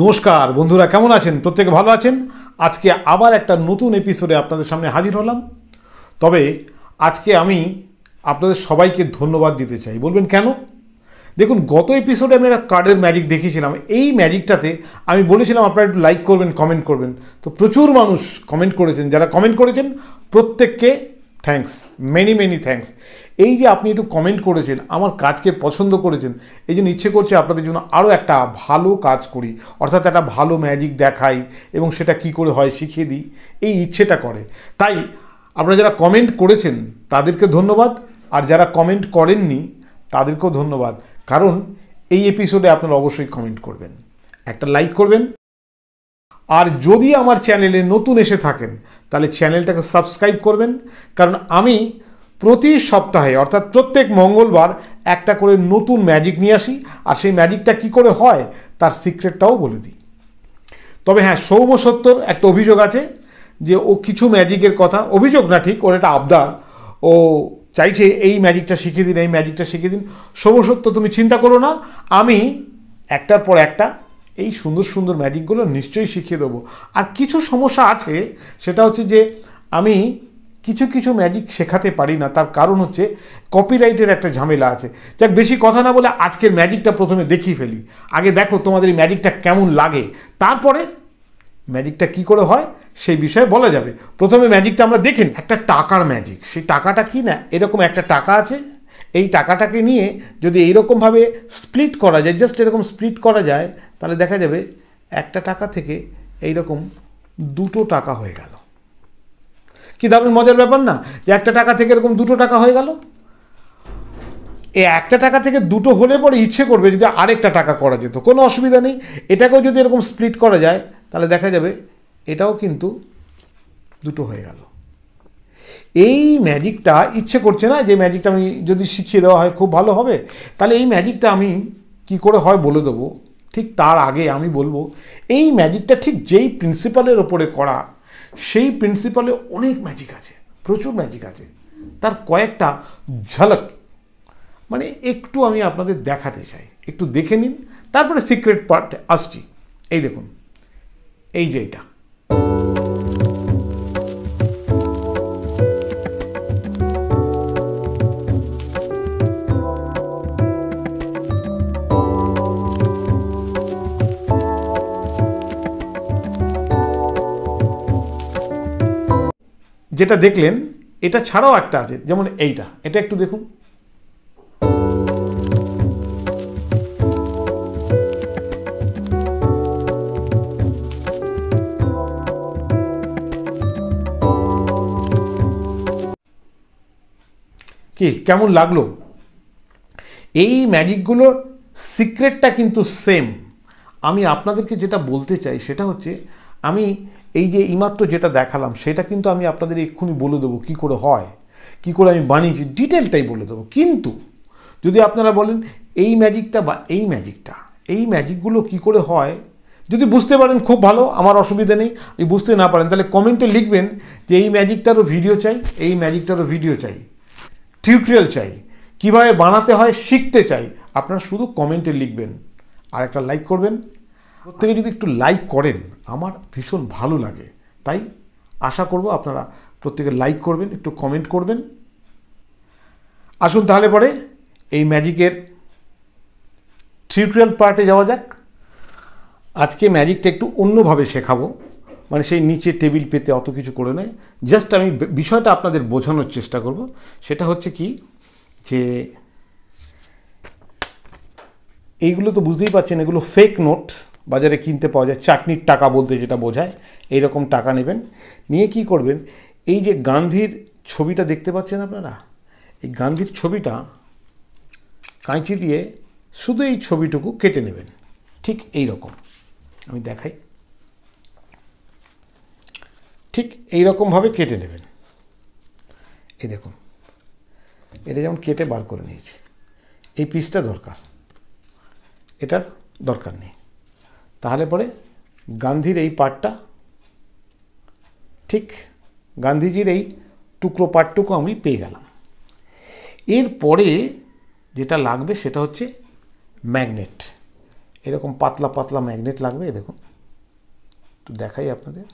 নমস্কার বন্ধুরা কেমন আছেন প্রত্যেকে ভালো আছেন আজকে আবার একটা নতুন এপিসোডে আপনাদের সামনে হাজির হলাম তবে আজকে আমি আপনাদের সবাইকে ধন্যবাদ দিতে চাই বলবেন কেন দেখুন গত এপিসোডে আমি একটা কার্ডের ম্যাজিক দেখিয়েছিলাম এই ম্যাজিকটাতে আমি বলেছিলাম আপনারা একটু লাইক করবেন কমেন্ট করবেন তো প্রচুর মানুষ কমেন্ট করেছেন যারা কমেন্ট করেছেন প্রত্যেককে থ্যাংকস মেনি মেনি থ্যাংকস এই যে আপনি একটু কমেন্ট করেছেন আমার কাজকে পছন্দ করেছেন এই জন্য ইচ্ছে করছে আপনাদের জন্য আরও একটা ভালো কাজ করি অর্থাৎ একটা ভালো ম্যাজিক দেখাই এবং সেটা কি করে হয় শিখিয়ে দিই এই ইচ্ছেটা করে তাই আপনারা যারা কমেন্ট করেছেন তাদেরকে ধন্যবাদ আর যারা কমেন্ট করেননি তাদেরকেও ধন্যবাদ কারণ এই এপিসোডে আপনারা অবশ্যই কমেন্ট করবেন একটা লাইক করবেন আর যদি আমার চ্যানেলে নতুন এসে থাকেন তাহলে চ্যানেলটাকে সাবস্ক্রাইব করবেন কারণ আমি প্রতি সপ্তাহে অর্থাৎ প্রত্যেক মঙ্গলবার একটা করে নতুন ম্যাজিক নিয়ে আসি আর সেই ম্যাজিকটা কি করে হয় তার সিক্রেটটাও বলে দিই তবে হ্যাঁ সৌম একটা অভিযোগ আছে যে ও কিছু ম্যাজিকের কথা অভিযোগ না ঠিক ওর এটা আবদার ও চাইছে এই ম্যাজিকটা শিখিয়ে দিন এই ম্যাজিকটা শিখিয়ে দিন সৌমসত্য তুমি চিন্তা করো না আমি একটার পর একটা এই সুন্দর সুন্দর ম্যাজিকগুলো নিশ্চয়ই শিখিয়ে দেবো আর কিছু সমস্যা আছে সেটা হচ্ছে যে আমি কিছু কিছু ম্যাজিক শেখাতে পারি না তার কারণ হচ্ছে কপিরাইটের একটা ঝামেলা আছে যাক বেশি কথা না বলে আজকের ম্যাজিকটা প্রথমে দেখিয়ে ফেলি আগে দেখো তোমাদের এই ম্যাজিকটা কেমন লাগে তারপরে ম্যাজিকটা কি করে হয় সেই বিষয়ে বলা যাবে প্রথমে ম্যাজিকটা আমরা দেখেন একটা টাকার ম্যাজিক সেই টাকাটা কি না এরকম একটা টাকা আছে এই টাকাটাকে নিয়ে যদি এইরকমভাবে স্প্লিট করা যায় জাস্ট এরকম স্প্লিট করা যায় তাহলে দেখা যাবে একটা টাকা থেকে এইরকম দুটো টাকা হয়ে গেল কি দারুণ মজার ব্যাপার না যে একটা টাকা থেকে এরকম দুটো টাকা হয়ে গেল এই একটা টাকা থেকে দুটো হলে পরে ইচ্ছে করবে যদি আরেকটা টাকা করা যেত কোনো অসুবিধা নেই এটাকেও যদি এরকম স্প্লিট করা যায় তাহলে দেখা যাবে এটাও কিন্তু দুটো হয়ে গেল এই ম্যাজিকটা ইচ্ছে করছে না যে ম্যাজিকটা আমি যদি শিখিয়ে দেওয়া হয় খুব ভালো হবে তাহলে এই ম্যাজিকটা আমি কি করে হয় বলে দেবো ঠিক তার আগে আমি বলবো এই ম্যাজিকটা ঠিক যেই প্রিন্সিপালের ওপরে করা সেই প্রিন্সিপালে অনেক ম্যাজিক আছে প্রচুর ম্যাজিক আছে তার কয়েকটা ঝলক মানে একটু আমি আপনাদের দেখাতে চাই একটু দেখে নিন তারপরে সিক্রেট পার্ট আসছি এই দেখুন এই যে এটা যেটা দেখলেন এটা ছাড়াও একটা আছে যেমন এইটা এটা একটু দেখুন কি কেমন লাগলো এই ম্যাজিকগুলোর সিক্রেটটা কিন্তু সেম আমি আপনাদেরকে যেটা বলতে চাই সেটা হচ্ছে আমি এই যে এইমাত্র যেটা দেখালাম সেটা কিন্তু আমি আপনাদের এক্ষুনি বলে দেবো কি করে হয় কি করে আমি বানিয়েছি ডিটেলটাই বলে দেবো কিন্তু যদি আপনারা বলেন এই ম্যাজিকটা বা এই ম্যাজিকটা এই ম্যাজিকগুলো কি করে হয় যদি বুঝতে পারেন খুব ভালো আমার অসুবিধা নেই যদি বুঝতে না পারেন তাহলে কমেন্টে লিখবেন যে এই ম্যাজিকটারও ভিডিও চাই এই ম্যাজিকটারও ভিডিও চাই টিউটোরিয়াল চাই কিভাবে বানাতে হয় শিখতে চাই আপনারা শুধু কমেন্টে লিখবেন আর একটা লাইক করবেন প্রত্যেকে যদি একটু লাইক করেন আমার ভীষণ ভালো লাগে তাই আশা করব আপনারা প্রত্যেকে লাইক করবেন একটু কমেন্ট করবেন আসুন তাহলে পরে এই ম্যাজিকের টিউটোরিয়াল পার্টে যাওয়া যাক আজকে ম্যাজিকটা একটু অন্যভাবে শেখাবো মানে সেই নিচে টেবিল পেতে অত কিছু করে নয় জাস্ট আমি বিষয়টা আপনাদের বোঝানোর চেষ্টা করব সেটা হচ্ছে কি যে এইগুলো তো বুঝতেই পারছেন এগুলো ফেক নোট বাজারে কিনতে পাওয়া যায় চাটনির টাকা বলতে যেটা বোঝায় এই রকম টাকা নেবেন নিয়ে কি করবেন এই যে গান্ধীর ছবিটা দেখতে পাচ্ছেন আপনারা এই গান্ধীর ছবিটা কাঁচি দিয়ে শুধু এই ছবিটুকু কেটে নেবেন ঠিক এই রকম আমি দেখাই ঠিক এই রকমভাবে কেটে নেবেন এই দেখুন এটা যেমন কেটে বার করে নিয়েছি এই পিসটা দরকার এটার দরকার নেই তাহলে পরে গান্ধীর এই পার্টটা ঠিক গান্ধীজির এই টুকরো পার্টটুকু আমি পেয়ে গেলাম এরপরে যেটা লাগবে সেটা হচ্ছে ম্যাগনেট এরকম পাতলা পাতলা ম্যাগনেট লাগবে দেখুন তো দেখাই আপনাদের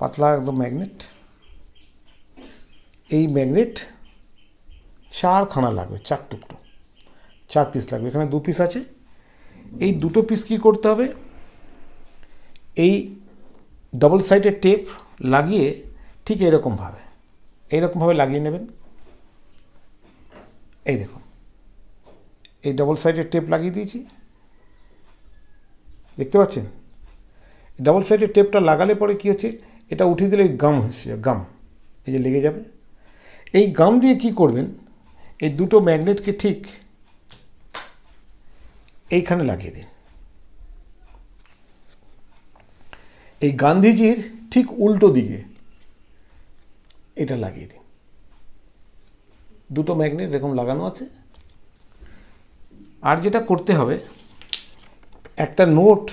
পাতলা একদম ম্যাগনেট এই ম্যাগনেট চারখানা লাগবে চার টুকরো চার পিস লাগবে এখানে দু পিস আছে এই দুটো পিস কী করতে হবে এই ডবল সাইডের টেপ লাগিয়ে ঠিক এরকমভাবে এইরকমভাবে লাগিয়ে নেবেন এই দেখুন এই ডবল সাইডের টেপ লাগিয়ে দিয়েছি দেখতে পাচ্ছেন ডবল সাইডের টেপটা লাগালে পরে কী হচ্ছে এটা উঠিয়ে দিলে গাম হচ্ছে গাম এই যে লেগে যাবে এই গাম দিয়ে কি করবেন এই দুটো ম্যাগনেটকে ঠিক এইখানে লাগিয়ে দিন এই গান্ধীজির ঠিক উল্টো দিকে এটা লাগিয়ে দিন দুটো ম্যাগনেট এরকম লাগানো আছে আর যেটা করতে হবে একটা নোট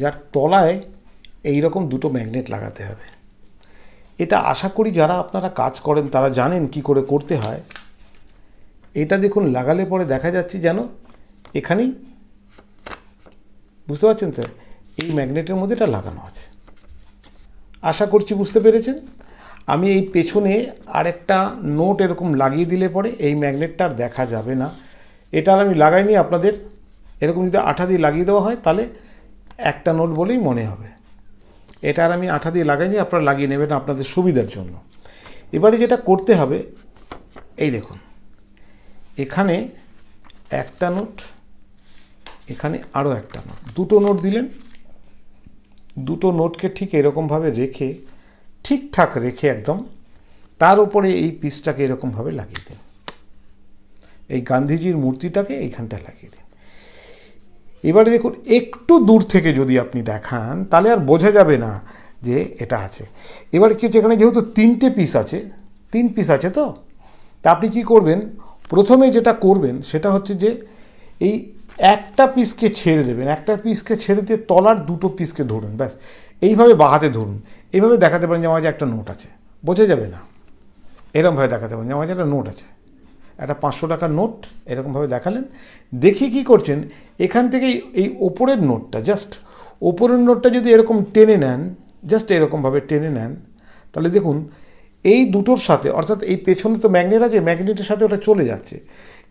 যার তলায় এই রকম দুটো ম্যাগনেট লাগাতে হবে এটা আশা করি যারা আপনারা কাজ করেন তারা জানেন কি করে করতে হয় এটা দেখুন লাগালে পরে দেখা যাচ্ছে যেন এখানেই বুঝতে পারছেন তো এই ম্যাগনেটের মধ্যে এটা লাগানো আছে আশা করছি বুঝতে পেরেছেন আমি এই পেছনে আরেকটা নোট এরকম লাগিয়ে দিলে পরে এই ম্যাগনেটটা আর দেখা যাবে না এটা আর আমি লাগাইনি আপনাদের এরকম যদি আঠা দিয়ে লাগিয়ে দেওয়া হয় তাহলে একটা নোট বলেই মনে হবে এটা আর আমি আঠা দিয়ে লাগাইনি আপনারা লাগিয়ে নেবেন আপনাদের সুবিধার জন্য এবারে যেটা করতে হবে এই দেখুন এখানে একটা নোট এখানে আরও একটা নোট দুটো নোট দিলেন দুটো নোটকে ঠিক এরকমভাবে রেখে ঠিকঠাক রেখে একদম তার উপরে এই পিসটাকে এরকমভাবে লাগিয়ে দিন এই গান্ধীজির মূর্তিটাকে এইখানটা লাগিয়ে দিন এবারে দেখুন একটু দূর থেকে যদি আপনি দেখান তাহলে আর বোঝা যাবে না যে এটা আছে এবার কি হচ্ছে এখানে যেহেতু তিনটে পিস আছে তিন পিস আছে তো তা আপনি কি করবেন প্রথমে যেটা করবেন সেটা হচ্ছে যে এই একটা পিসকে ছেড়ে দেবেন একটা পিসকে ছেড়ে দিয়ে তলার দুটো পিসকে ধরুন ব্যাস এইভাবে বাহাতে ধরুন এইভাবে দেখাতে পারেন যে আমার একটা নোট আছে বোঝা যাবে না এরকমভাবে দেখাতে পারেন যে আমার একটা নোট আছে একটা পাঁচশো টাকার নোট এরকমভাবে দেখালেন দেখি কি করছেন এখান থেকে এই ওপরের নোটটা জাস্ট ওপরের নোটটা যদি এরকম টেনে নেন জাস্ট এরকমভাবে টেনে নেন তাহলে দেখুন এই দুটোর সাথে অর্থাৎ এই পেছনে তো ম্যাগনেট আছে ম্যাগনেটের সাথে ওটা চলে যাচ্ছে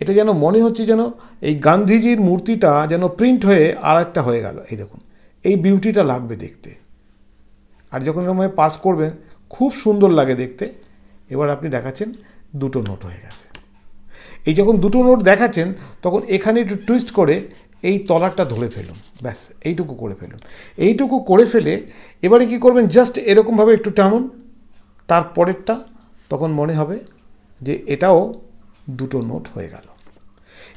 এটা যেন মনে হচ্ছে যেন এই গান্ধীজির মূর্তিটা যেন প্রিন্ট হয়ে আর একটা হয়ে গেল এই দেখুন এই বিউটিটা লাগবে দেখতে আর যখন এরকম পাস করবেন খুব সুন্দর লাগে দেখতে এবার আপনি দেখাচ্ছেন দুটো নোট হয়ে গেছে এই যখন দুটো নোট দেখাচ্ছেন তখন এখানে একটু টুইস্ট করে এই তলারটা ধরে ফেলুন ব্যাস এইটুকু করে ফেলুন এইটুকু করে ফেলে এবারে কি করবেন জাস্ট এরকমভাবে একটু টানুন তারপরেরটা তখন মনে হবে যে এটাও দুটো নোট হয়ে গেল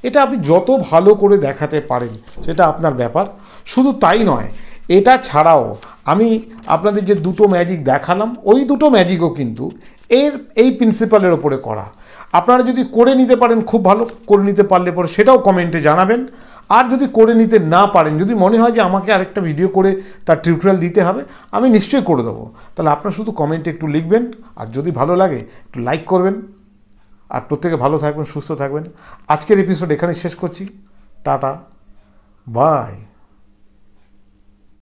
এটা আপনি যত ভালো করে দেখাতে পারেন সেটা আপনার ব্যাপার শুধু তাই নয় এটা ছাড়াও আমি আপনাদের যে দুটো ম্যাজিক দেখালাম ওই দুটো ম্যাজিকও কিন্তু এর এই প্রিন্সিপালের ওপরে করা আপনারা যদি করে নিতে পারেন খুব ভালো করে নিতে পারলে পরে সেটাও কমেন্টে জানাবেন আর যদি করে নিতে না পারেন যদি মনে হয় যে আমাকে আরেকটা ভিডিও করে তার টিউটোরিয়াল দিতে হবে আমি নিশ্চয়ই করে দেবো তাহলে আপনার শুধু কমেন্টে একটু লিখবেন আর যদি ভালো লাগে একটু লাইক করবেন আর প্রত্যেকে ভালো থাকবেন সুস্থ থাকবেন আজকের এপিসোড এখানে শেষ করছি টাটা বাই